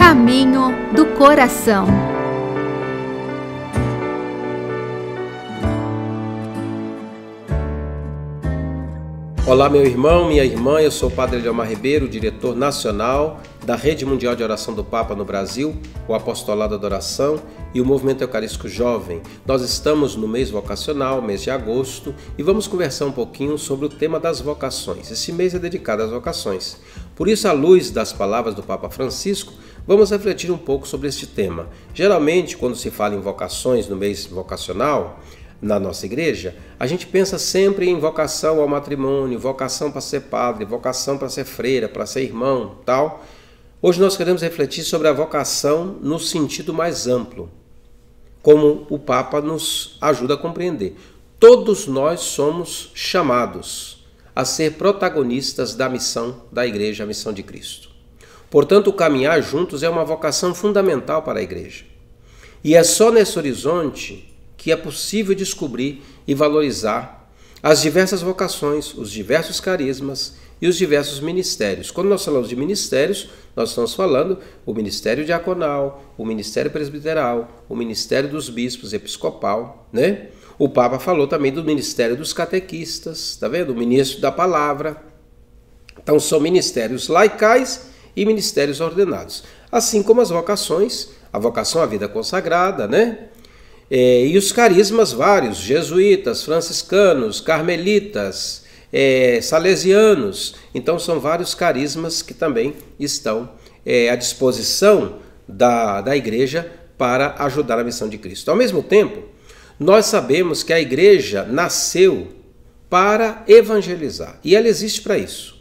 Caminho do Coração. Olá, meu irmão, minha irmã, eu sou o Padre Leomar Ribeiro, diretor nacional da Rede Mundial de Oração do Papa no Brasil, o Apostolado da Adoração e o Movimento Eucarístico Jovem. Nós estamos no mês vocacional, mês de agosto, e vamos conversar um pouquinho sobre o tema das vocações. Esse mês é dedicado às vocações. Por isso, à luz das palavras do Papa Francisco, vamos refletir um pouco sobre este tema. Geralmente, quando se fala em vocações no mês vocacional, na nossa igreja, a gente pensa sempre em vocação ao matrimônio, vocação para ser padre, vocação para ser freira, para ser irmão, tal. Hoje nós queremos refletir sobre a vocação no sentido mais amplo, como o Papa nos ajuda a compreender. Todos nós somos chamados a ser protagonistas da missão da igreja, a missão de Cristo. Portanto, caminhar juntos é uma vocação fundamental para a igreja. E é só nesse horizonte que é possível descobrir e valorizar as diversas vocações, os diversos carismas e os diversos ministérios. Quando nós falamos de ministérios, nós estamos falando o ministério diaconal, o ministério presbiteral, o ministério dos bispos episcopal, né? O Papa falou também do ministério dos catequistas, tá vendo? O ministro da palavra. Então são ministérios laicais e ministérios ordenados, assim como as vocações, a vocação à vida consagrada, né? É, e os carismas vários, jesuítas, franciscanos, carmelitas, é, salesianos. Então, são vários carismas que também estão é, à disposição da, da igreja para ajudar a missão de Cristo. Ao mesmo tempo, nós sabemos que a igreja nasceu para evangelizar e ela existe para isso.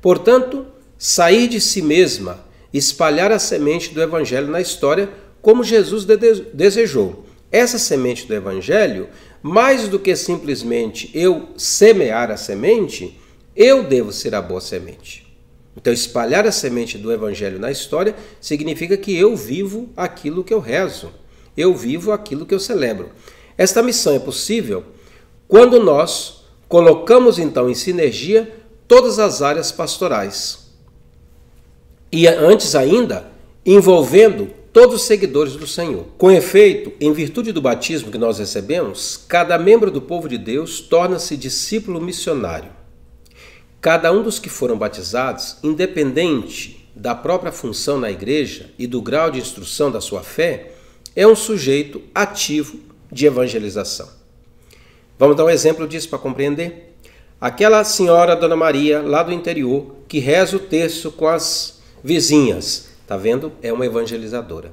Portanto, sair de si mesma, espalhar a semente do evangelho na história, como Jesus desejou essa semente do Evangelho, mais do que simplesmente eu semear a semente, eu devo ser a boa semente. Então, espalhar a semente do Evangelho na história significa que eu vivo aquilo que eu rezo, eu vivo aquilo que eu celebro. Esta missão é possível quando nós colocamos então em sinergia todas as áreas pastorais. E antes ainda, envolvendo todos os seguidores do Senhor. Com efeito, em virtude do batismo que nós recebemos, cada membro do povo de Deus torna-se discípulo missionário. Cada um dos que foram batizados, independente da própria função na igreja e do grau de instrução da sua fé, é um sujeito ativo de evangelização. Vamos dar um exemplo disso para compreender? Aquela senhora, Dona Maria, lá do interior, que reza o terço com as vizinhas Tá vendo? É uma evangelizadora.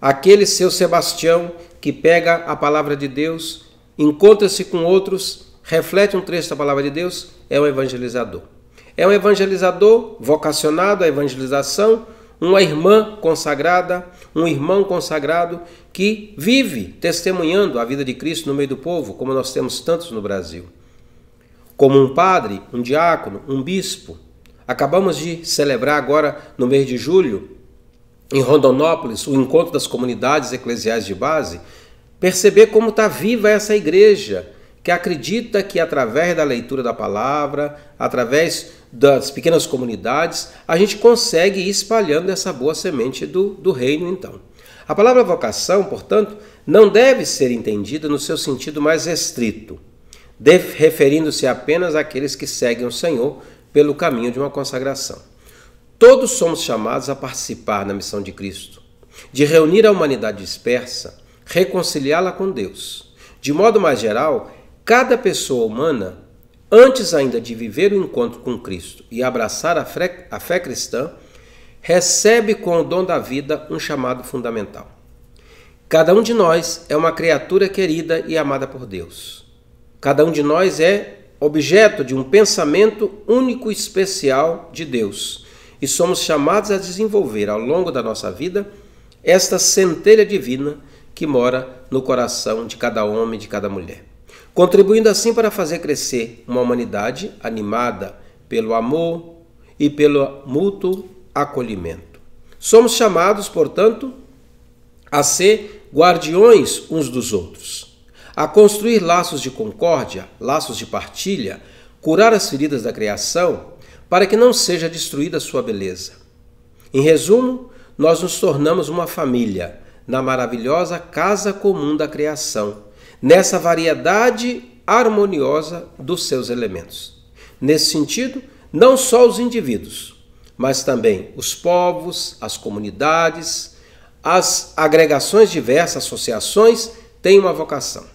Aquele seu Sebastião que pega a palavra de Deus, encontra-se com outros, reflete um trecho da palavra de Deus, é um evangelizador. É um evangelizador vocacionado à evangelização, uma irmã consagrada, um irmão consagrado que vive testemunhando a vida de Cristo no meio do povo, como nós temos tantos no Brasil. Como um padre, um diácono, um bispo, Acabamos de celebrar agora no mês de julho, em Rondonópolis, o encontro das comunidades eclesiais de base. Perceber como está viva essa igreja que acredita que através da leitura da palavra, através das pequenas comunidades, a gente consegue ir espalhando essa boa semente do, do reino, então. A palavra vocação, portanto, não deve ser entendida no seu sentido mais restrito, referindo-se apenas àqueles que seguem o Senhor pelo caminho de uma consagração. Todos somos chamados a participar na missão de Cristo, de reunir a humanidade dispersa, reconciliá-la com Deus. De modo mais geral, cada pessoa humana, antes ainda de viver o encontro com Cristo e abraçar a fé, a fé cristã, recebe com o dom da vida um chamado fundamental. Cada um de nós é uma criatura querida e amada por Deus. Cada um de nós é objeto de um pensamento único e especial de Deus, e somos chamados a desenvolver ao longo da nossa vida esta centelha divina que mora no coração de cada homem e de cada mulher, contribuindo assim para fazer crescer uma humanidade animada pelo amor e pelo mútuo acolhimento. Somos chamados, portanto, a ser guardiões uns dos outros a construir laços de concórdia, laços de partilha, curar as feridas da criação, para que não seja destruída sua beleza. Em resumo, nós nos tornamos uma família, na maravilhosa casa comum da criação, nessa variedade harmoniosa dos seus elementos. Nesse sentido, não só os indivíduos, mas também os povos, as comunidades, as agregações diversas, associações, têm uma vocação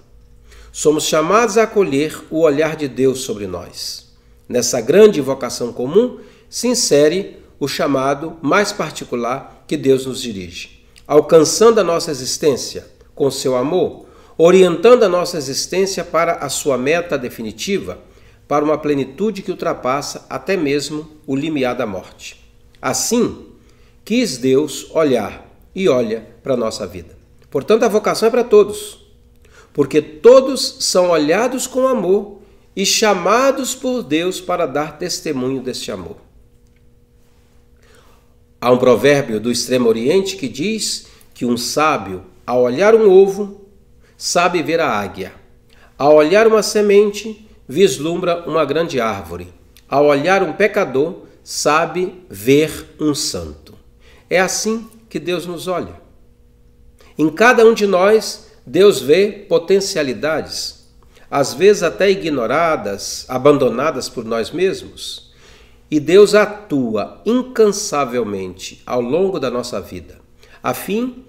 somos chamados a acolher o olhar de Deus sobre nós. Nessa grande vocação comum se insere o chamado mais particular que Deus nos dirige, alcançando a nossa existência com seu amor, orientando a nossa existência para a sua meta definitiva, para uma plenitude que ultrapassa até mesmo o limiar da morte. Assim, quis Deus olhar e olha para a nossa vida. Portanto, a vocação é para todos porque todos são olhados com amor e chamados por Deus para dar testemunho deste amor. Há um provérbio do Extremo Oriente que diz que um sábio, ao olhar um ovo, sabe ver a águia. Ao olhar uma semente, vislumbra uma grande árvore. Ao olhar um pecador, sabe ver um santo. É assim que Deus nos olha. Em cada um de nós, Deus vê potencialidades, às vezes até ignoradas, abandonadas por nós mesmos, e Deus atua incansavelmente ao longo da nossa vida, a fim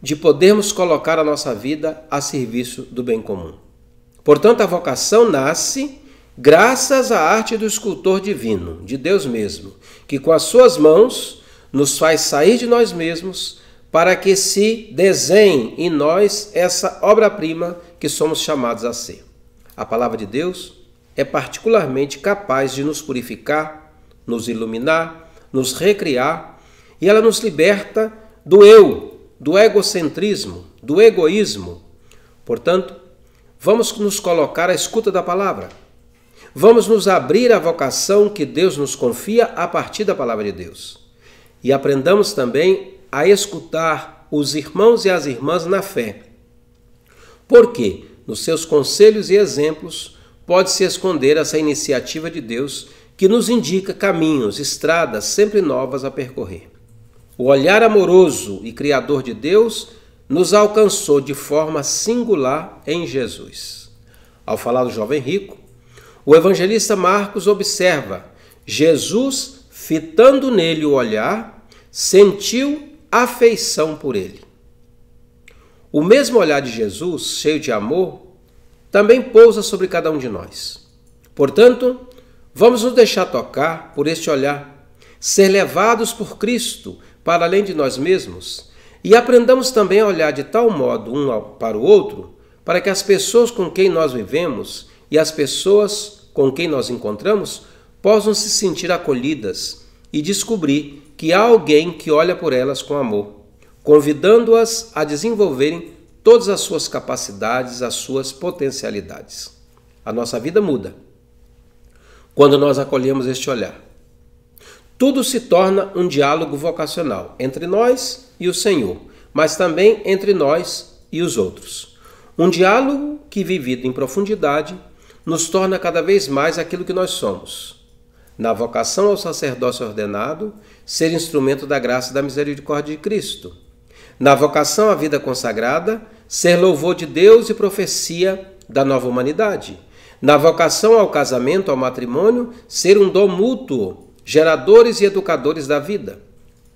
de podermos colocar a nossa vida a serviço do bem comum. Portanto, a vocação nasce graças à arte do escultor divino, de Deus mesmo, que com as suas mãos nos faz sair de nós mesmos para que se desenhe em nós essa obra-prima que somos chamados a ser. A palavra de Deus é particularmente capaz de nos purificar, nos iluminar, nos recriar e ela nos liberta do eu, do egocentrismo, do egoísmo. Portanto, vamos nos colocar à escuta da palavra. Vamos nos abrir à vocação que Deus nos confia a partir da palavra de Deus. E aprendamos também a escutar os irmãos e as irmãs na fé. Porque, nos seus conselhos e exemplos, pode-se esconder essa iniciativa de Deus que nos indica caminhos, estradas sempre novas a percorrer. O olhar amoroso e criador de Deus nos alcançou de forma singular em Jesus. Ao falar do jovem rico, o evangelista Marcos observa Jesus, fitando nele o olhar, sentiu afeição por ele. O mesmo olhar de Jesus, cheio de amor, também pousa sobre cada um de nós. Portanto, vamos nos deixar tocar por este olhar, ser levados por Cristo para além de nós mesmos e aprendamos também a olhar de tal modo um para o outro, para que as pessoas com quem nós vivemos e as pessoas com quem nós encontramos possam se sentir acolhidas e descobrir que há alguém que olha por elas com amor, convidando-as a desenvolverem todas as suas capacidades, as suas potencialidades. A nossa vida muda quando nós acolhemos este olhar. Tudo se torna um diálogo vocacional entre nós e o Senhor, mas também entre nós e os outros. Um diálogo que, vivido em profundidade, nos torna cada vez mais aquilo que nós somos na vocação ao sacerdócio ordenado, ser instrumento da graça e da misericórdia de Cristo. Na vocação à vida consagrada, ser louvor de Deus e profecia da nova humanidade. Na vocação ao casamento, ao matrimônio, ser um dom mútuo, geradores e educadores da vida.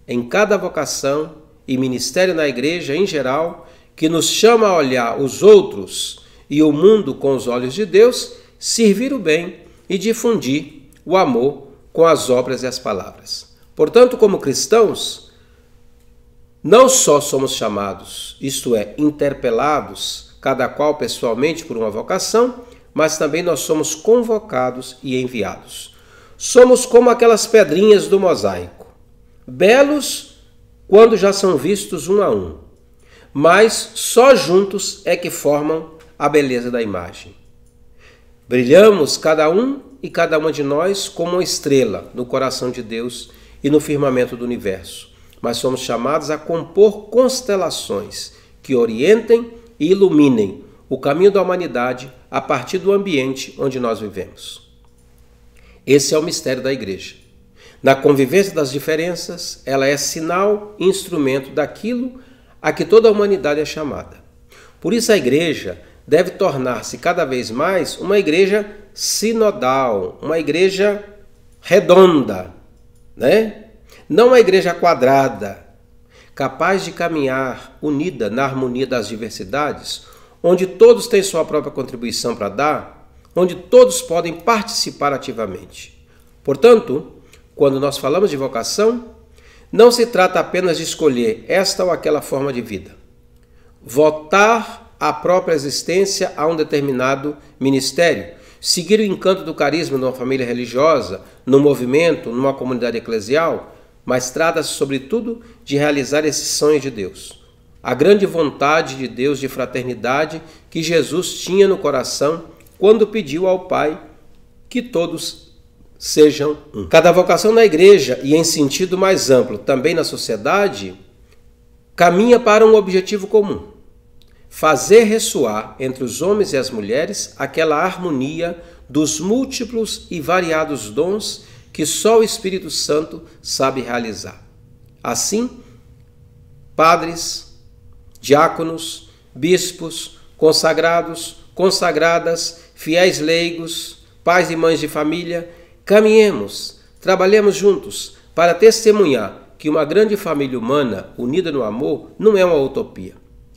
Em cada vocação e ministério na igreja em geral, que nos chama a olhar os outros e o mundo com os olhos de Deus, servir o bem e difundir o amor com as obras e as palavras. Portanto, como cristãos, não só somos chamados, isto é, interpelados, cada qual pessoalmente por uma vocação, mas também nós somos convocados e enviados. Somos como aquelas pedrinhas do mosaico, belos quando já são vistos um a um, mas só juntos é que formam a beleza da imagem. Brilhamos cada um e cada uma de nós como uma estrela no coração de Deus e no firmamento do universo, mas somos chamados a compor constelações que orientem e iluminem o caminho da humanidade a partir do ambiente onde nós vivemos. Esse é o mistério da Igreja. Na convivência das diferenças, ela é sinal e instrumento daquilo a que toda a humanidade é chamada. Por isso, a Igreja deve tornar-se cada vez mais uma Igreja sinodal, uma igreja redonda, né? Não uma igreja quadrada, capaz de caminhar unida na harmonia das diversidades, onde todos têm sua própria contribuição para dar, onde todos podem participar ativamente. Portanto, quando nós falamos de vocação, não se trata apenas de escolher esta ou aquela forma de vida. Votar a própria existência a um determinado ministério Seguir o encanto do carisma numa família religiosa, num movimento, numa comunidade eclesial, mas trata-se sobretudo de realizar esse sonho de Deus. A grande vontade de Deus de fraternidade que Jesus tinha no coração quando pediu ao Pai que todos sejam um. Cada vocação na igreja e em sentido mais amplo, também na sociedade, caminha para um objetivo comum fazer ressoar entre os homens e as mulheres aquela harmonia dos múltiplos e variados dons que só o Espírito Santo sabe realizar. Assim, padres, diáconos, bispos, consagrados, consagradas, fiéis leigos, pais e mães de família, caminhemos, trabalhemos juntos para testemunhar que uma grande família humana unida no amor não é uma utopia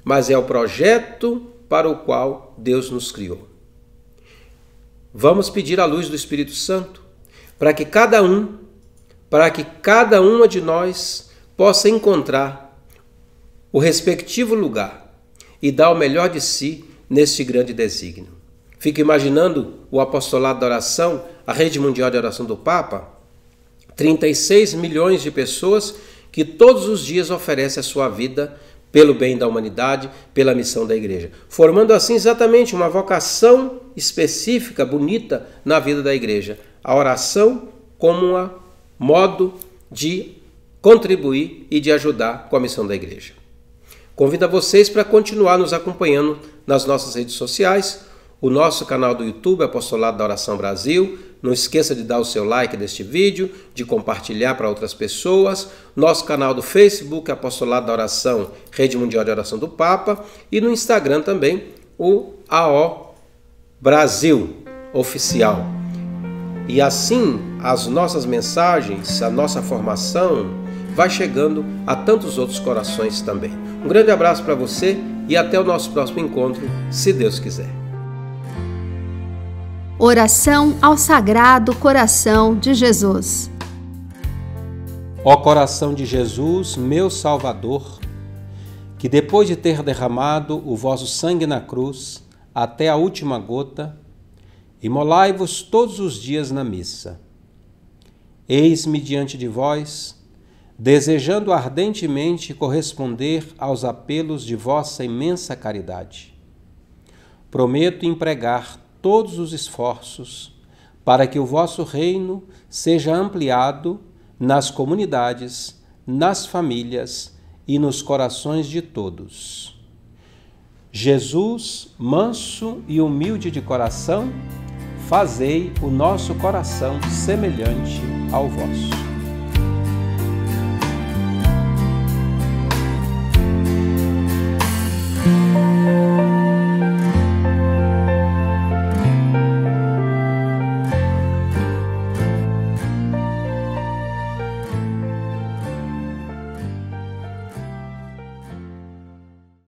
mas é o projeto para o qual Deus nos criou. Vamos pedir a luz do Espírito Santo para que cada um, para que cada uma de nós possa encontrar o respectivo lugar e dar o melhor de si neste grande desígnio. Fico imaginando o apostolado da oração, a rede mundial de oração do Papa, 36 milhões de pessoas que todos os dias oferecem a sua vida pelo bem da humanidade, pela missão da igreja, formando assim exatamente uma vocação específica, bonita na vida da igreja. A oração como um modo de contribuir e de ajudar com a missão da igreja. Convido a vocês para continuar nos acompanhando nas nossas redes sociais, o nosso canal do YouTube Apostolado da Oração Brasil, não esqueça de dar o seu like neste vídeo, de compartilhar para outras pessoas. Nosso canal do Facebook, Apostolado da Oração, Rede Mundial de Oração do Papa. E no Instagram também, o AO Brasil Oficial. E assim, as nossas mensagens, a nossa formação vai chegando a tantos outros corações também. Um grande abraço para você e até o nosso próximo encontro, se Deus quiser. Oração ao Sagrado Coração de Jesus. Ó coração de Jesus, meu Salvador, que depois de ter derramado o vosso sangue na cruz até a última gota, imolai-vos todos os dias na missa. Eis-me diante de vós, desejando ardentemente corresponder aos apelos de vossa imensa caridade. Prometo empregar todos os esforços para que o vosso reino seja ampliado nas comunidades, nas famílias e nos corações de todos. Jesus, manso e humilde de coração, fazei o nosso coração semelhante ao vosso.